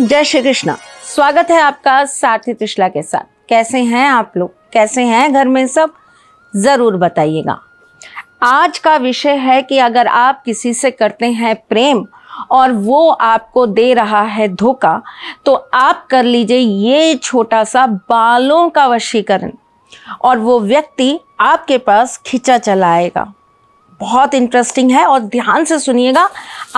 जय श्री कृष्णा स्वागत है आपका सारथी त्रिशला के साथ कैसे हैं आप लोग कैसे हैं घर में सब ज़रूर बताइएगा आज का विषय है कि अगर आप किसी से करते हैं प्रेम और वो आपको दे रहा है धोखा तो आप कर लीजिए ये छोटा सा बालों का वशीकरण और वो व्यक्ति आपके पास खिंचा चलाएगा बहुत इंटरेस्टिंग है और ध्यान से सुनिएगा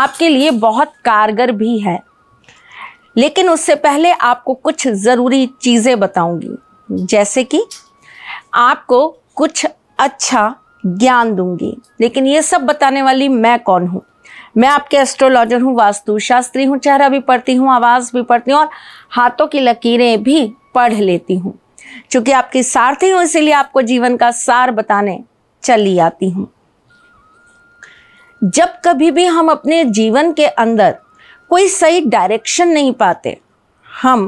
आपके लिए बहुत कारगर भी है लेकिन उससे पहले आपको कुछ ज़रूरी चीज़ें बताऊंगी जैसे कि आपको कुछ अच्छा ज्ञान दूंगी लेकिन ये सब बताने वाली मैं कौन हूँ मैं आपके एस्ट्रोलॉजर हूँ वास्तु शास्त्री हूँ चेहरा भी पढ़ती हूँ आवाज़ भी पढ़ती हूँ और हाथों की लकीरें भी पढ़ लेती हूँ चूँकि आपकी सारथी हूँ इसीलिए आपको जीवन का सार बताने चली आती हूँ जब कभी भी हम अपने जीवन के अंदर कोई सही डायरेक्शन नहीं पाते हम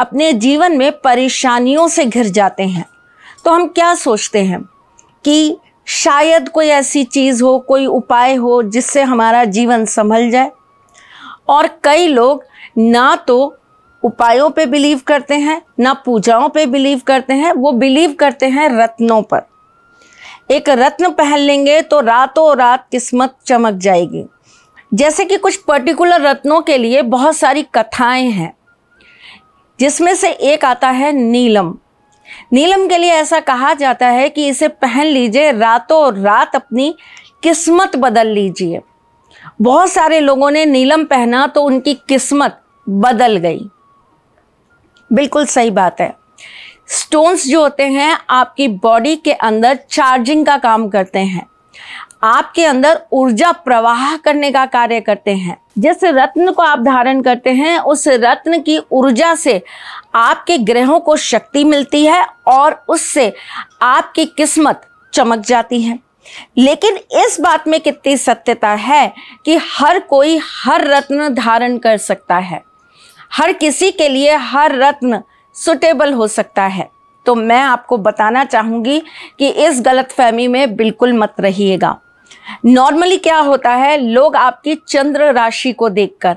अपने जीवन में परेशानियों से घिर जाते हैं तो हम क्या सोचते हैं कि शायद कोई ऐसी चीज़ हो कोई उपाय हो जिससे हमारा जीवन संभल जाए और कई लोग ना तो उपायों पे बिलीव करते हैं ना पूजाओं पे बिलीव करते हैं वो बिलीव करते हैं रत्नों पर एक रत्न पहन लेंगे तो रातों रात किस्मत चमक जाएगी जैसे कि कुछ पर्टिकुलर रत्नों के लिए बहुत सारी कथाएं हैं जिसमें से एक आता है नीलम नीलम के लिए ऐसा कहा जाता है कि इसे पहन लीजिए रातों रात अपनी किस्मत बदल लीजिए बहुत सारे लोगों ने नीलम पहना तो उनकी किस्मत बदल गई बिल्कुल सही बात है स्टोन्स जो होते हैं आपकी बॉडी के अंदर चार्जिंग का काम करते हैं आपके अंदर ऊर्जा प्रवाह करने का कार्य करते हैं जिस रत्न को आप धारण करते हैं उस रत्न की ऊर्जा से आपके ग्रहों को शक्ति मिलती है और उससे आपकी किस्मत चमक जाती है लेकिन इस बात में कितनी सत्यता है कि हर कोई हर रत्न धारण कर सकता है हर किसी के लिए हर रत्न सुटेबल हो सकता है तो मैं आपको बताना चाहूँगी कि इस गलतफहमी में बिल्कुल मत रहिएगा नॉर्मली क्या होता है लोग आपकी चंद्र राशि को देखकर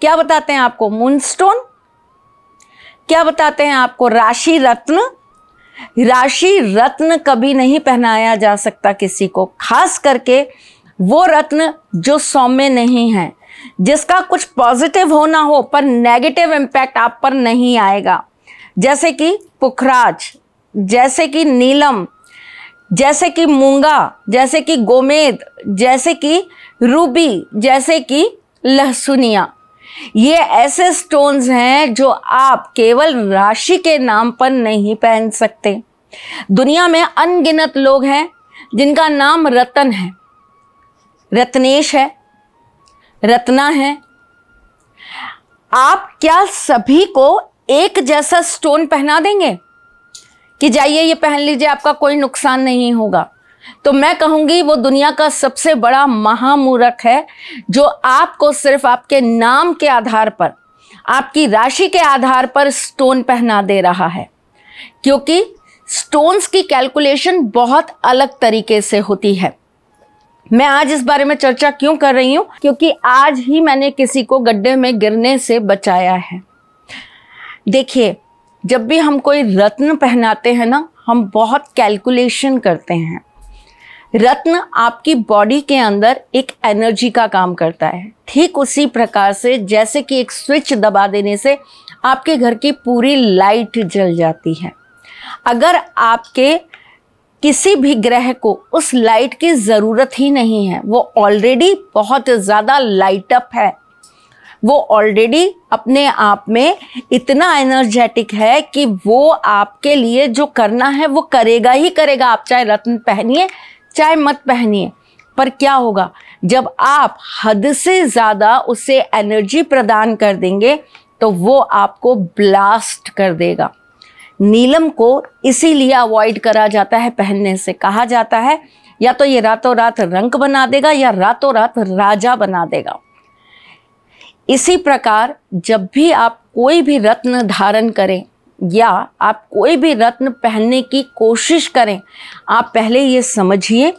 क्या बताते हैं आपको मूनस्टोन क्या बताते हैं आपको राशि रत्न राशि रत्न कभी नहीं पहनाया जा सकता किसी को खास करके वो रत्न जो सौम्य नहीं है जिसका कुछ पॉजिटिव होना हो पर नेगेटिव इम्पैक्ट आप पर नहीं आएगा जैसे कि पुखराज जैसे कि नीलम जैसे कि मूंगा जैसे कि गोमेद जैसे कि रूबी जैसे कि लहसुनिया ये ऐसे स्टोन्स हैं जो आप केवल राशि के नाम पर नहीं पहन सकते दुनिया में अनगिनत लोग हैं जिनका नाम रतन है रत्नेश है रत्ना है आप क्या सभी को एक जैसा स्टोन पहना देंगे कि जाइए ये पहन लीजिए आपका कोई नुकसान नहीं होगा तो मैं कहूंगी वो दुनिया का सबसे बड़ा महामूरख है जो आपको सिर्फ आपके नाम के आधार पर आपकी राशि के आधार पर स्टोन पहना दे रहा है क्योंकि स्टोन्स की कैलकुलेशन बहुत अलग तरीके से होती है मैं आज इस बारे में चर्चा क्यों कर रही हूं क्योंकि आज ही मैंने किसी को गड्ढे में गिरने से बचाया है देखिए जब भी हम कोई रत्न पहनाते हैं ना हम बहुत कैलकुलेशन करते हैं रत्न आपकी बॉडी के अंदर एक एनर्जी का काम करता है ठीक उसी प्रकार से जैसे कि एक स्विच दबा देने से आपके घर की पूरी लाइट जल जाती है अगर आपके किसी भी ग्रह को उस लाइट की ज़रूरत ही नहीं है वो ऑलरेडी बहुत ज़्यादा लाइट अप है वो ऑलरेडी अपने आप में इतना एनर्जेटिक है कि वो आपके लिए जो करना है वो करेगा ही करेगा आप चाहे रत्न पहनिए चाहे मत पहनिए पर क्या होगा जब आप हद से ज़्यादा उसे एनर्जी प्रदान कर देंगे तो वो आपको ब्लास्ट कर देगा नीलम को इसीलिए अवॉइड करा जाता है पहनने से कहा जाता है या तो ये रातों रात रंक बना देगा या रातों रात राजा बना देगा इसी प्रकार जब भी आप कोई भी रत्न धारण करें या आप कोई भी रत्न पहनने की कोशिश करें आप पहले ये समझिए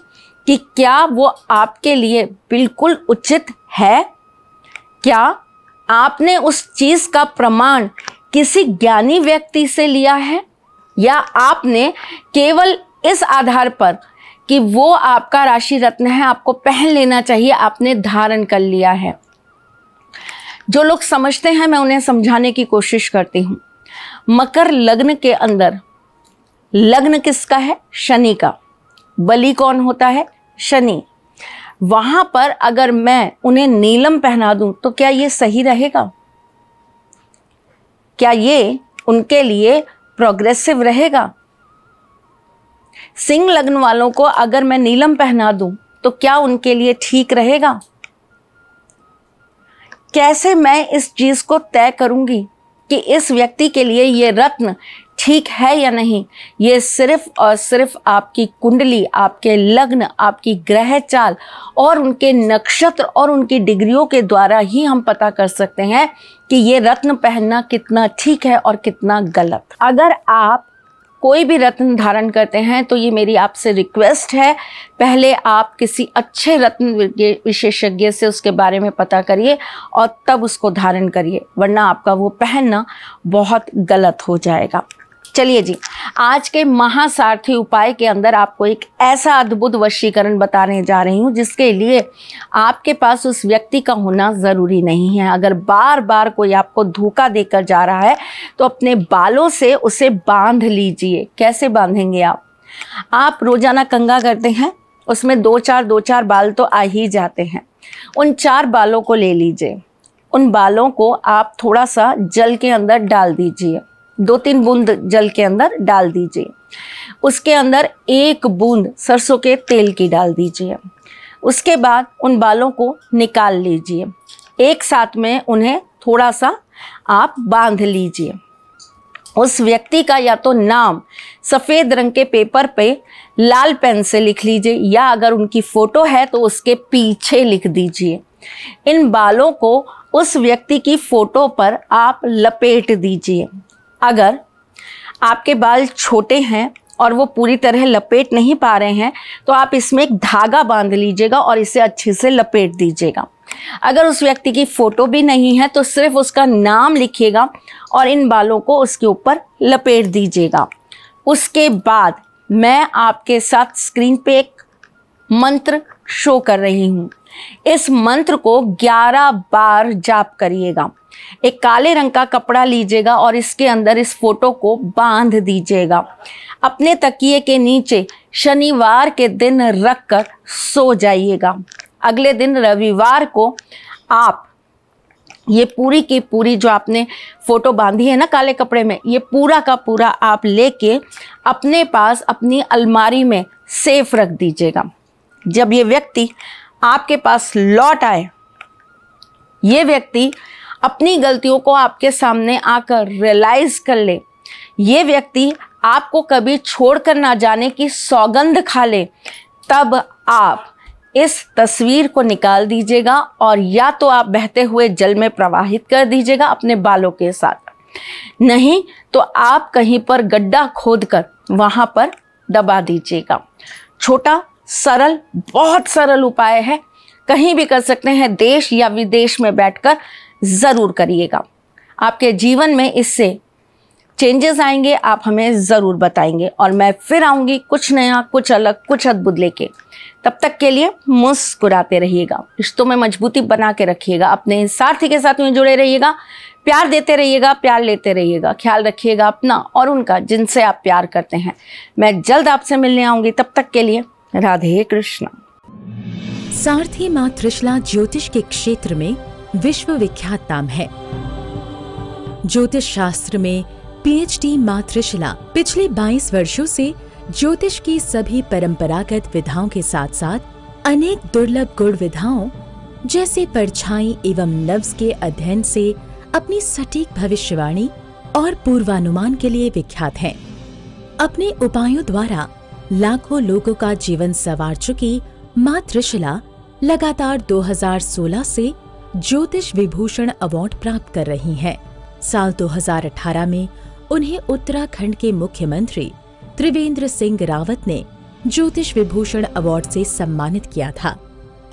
कि क्या वो आपके लिए बिल्कुल उचित है क्या आपने उस चीज़ का प्रमाण किसी ज्ञानी व्यक्ति से लिया है या आपने केवल इस आधार पर कि वो आपका राशि रत्न है आपको पहन लेना चाहिए आपने धारण कर लिया है जो लोग समझते हैं मैं उन्हें समझाने की कोशिश करती हूँ मकर लग्न के अंदर लग्न किसका है शनि का बलि कौन होता है शनि वहाँ पर अगर मैं उन्हें नीलम पहना दूँ तो क्या ये सही रहेगा क्या ये उनके लिए प्रोग्रेसिव रहेगा सिंह लग्न वालों को अगर मैं नीलम पहना दूं तो क्या उनके लिए ठीक रहेगा कैसे मैं इस चीज़ को तय करूंगी कि इस व्यक्ति के लिए ये रत्न ठीक है या नहीं ये सिर्फ और सिर्फ आपकी कुंडली आपके लग्न आपकी ग्रह चाल और उनके नक्षत्र और उनकी डिग्रियों के द्वारा ही हम पता कर सकते हैं कि ये रत्न पहनना कितना ठीक है और कितना गलत अगर आप कोई भी रत्न धारण करते हैं तो ये मेरी आपसे रिक्वेस्ट है पहले आप किसी अच्छे रत्न विशेषज्ञ से उसके बारे में पता करिए और तब उसको धारण करिए वरना आपका वो पहनना बहुत गलत हो जाएगा चलिए जी आज के महासारथी उपाय के अंदर आपको एक ऐसा अद्भुत वशीकरण बताने जा रही हूँ जिसके लिए आपके पास उस व्यक्ति का होना ज़रूरी नहीं है अगर बार बार कोई आपको धोखा देकर जा रहा है तो अपने बालों से उसे बांध लीजिए कैसे बांधेंगे आप आप रोज़ाना कंगा करते हैं उसमें दो चार दो चार बाल तो आ ही जाते हैं उन चार बालों को ले लीजिए उन बालों को आप थोड़ा सा जल के अंदर डाल दीजिए दो तीन बूंद जल के अंदर डाल दीजिए उसके अंदर एक बूंद सरसों के तेल की डाल दीजिए उसके बाद उन बालों को निकाल लीजिए एक साथ में उन्हें थोड़ा सा आप बांध लीजिए उस व्यक्ति का या तो नाम सफ़ेद रंग के पेपर पे लाल पेन से लिख लीजिए या अगर उनकी फ़ोटो है तो उसके पीछे लिख दीजिए इन बालों को उस व्यक्ति की फ़ोटो पर आप लपेट दीजिए अगर आपके बाल छोटे हैं और वो पूरी तरह लपेट नहीं पा रहे हैं तो आप इसमें एक धागा बांध लीजिएगा और इसे अच्छे से लपेट दीजिएगा अगर उस व्यक्ति की फ़ोटो भी नहीं है तो सिर्फ उसका नाम लिखिएगा और इन बालों को उसके ऊपर लपेट दीजिएगा उसके बाद मैं आपके साथ स्क्रीन पे एक मंत्र शो कर रही हूँ इस मंत्र को 11 बार जाप करिएगा एक काले रंग का कपड़ा लीजिएगा और इसके अंदर इस फोटो को बांध दीजिएगा अपने तकिए के नीचे शनिवार के दिन रख कर सो जाइएगा अगले दिन रविवार को आप ये पूरी की पूरी जो आपने फ़ोटो बांधी है ना काले कपड़े में ये पूरा का पूरा आप लेके अपने पास अपनी अलमारी में सेफ रख दीजिएगा जब ये व्यक्ति आपके पास लौट आए ये व्यक्ति अपनी गलतियों को आपके सामने आकर रियलाइज कर ले ये व्यक्ति आपको कभी छोड़ कर ना जाने की सौगंध खा ले तब आप इस तस्वीर को निकाल दीजिएगा और या तो आप बहते हुए जल में प्रवाहित कर दीजिएगा अपने बालों के साथ नहीं तो आप कहीं पर गड्ढा खोद कर पर दबा दीजिएगा छोटा सरल बहुत सरल उपाय है कहीं भी कर सकते हैं देश या विदेश में बैठकर ज़रूर करिएगा आपके जीवन में इससे चेंजेस आएंगे आप हमें ज़रूर बताएंगे और मैं फिर आऊँगी कुछ नया कुछ अलग कुछ अद्भुत लेके तब तक के लिए मुस्कुराते रहिएगा रिश्तों में मजबूती बना के रखिएगा अपने सारथी के साथ में जुड़े रहिएगा प्यार देते रहिएगा प्यार लेते रहिएगा ख्याल रखिएगा अपना और उनका जिनसे आप प्यार करते हैं मैं जल्द आपसे मिलने आऊँगी तब तक के लिए राधे कृष्ण सारथी माँ त्रिशला ज्योतिष के क्षेत्र में विश्व विख्यात नाम है ज्योतिष शास्त्र में पीएचडी माँ त्रिशला पिछले 22 वर्षों से ज्योतिष की सभी परंपरागत विधाओं के साथ साथ अनेक दुर्लभ गुण विधाओं जैसे परछाई एवं नव्स के अध्ययन से अपनी सटीक भविष्यवाणी और पूर्वानुमान के लिए विख्यात हैं। अपने उपायों द्वारा लाखों लोगों का जीवन संवार चुकी माँ त्रिशिला लगातार 2016 से ज्योतिष विभूषण अवार्ड प्राप्त कर रही हैं। साल 2018 में उन्हें उत्तराखंड के मुख्यमंत्री त्रिवेंद्र सिंह रावत ने ज्योतिष विभूषण अवार्ड से सम्मानित किया था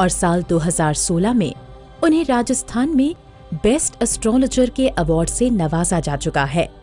और साल 2016 में उन्हें राजस्थान में बेस्ट एस्ट्रोलॉजर के अवार्ड से नवाजा जा चुका है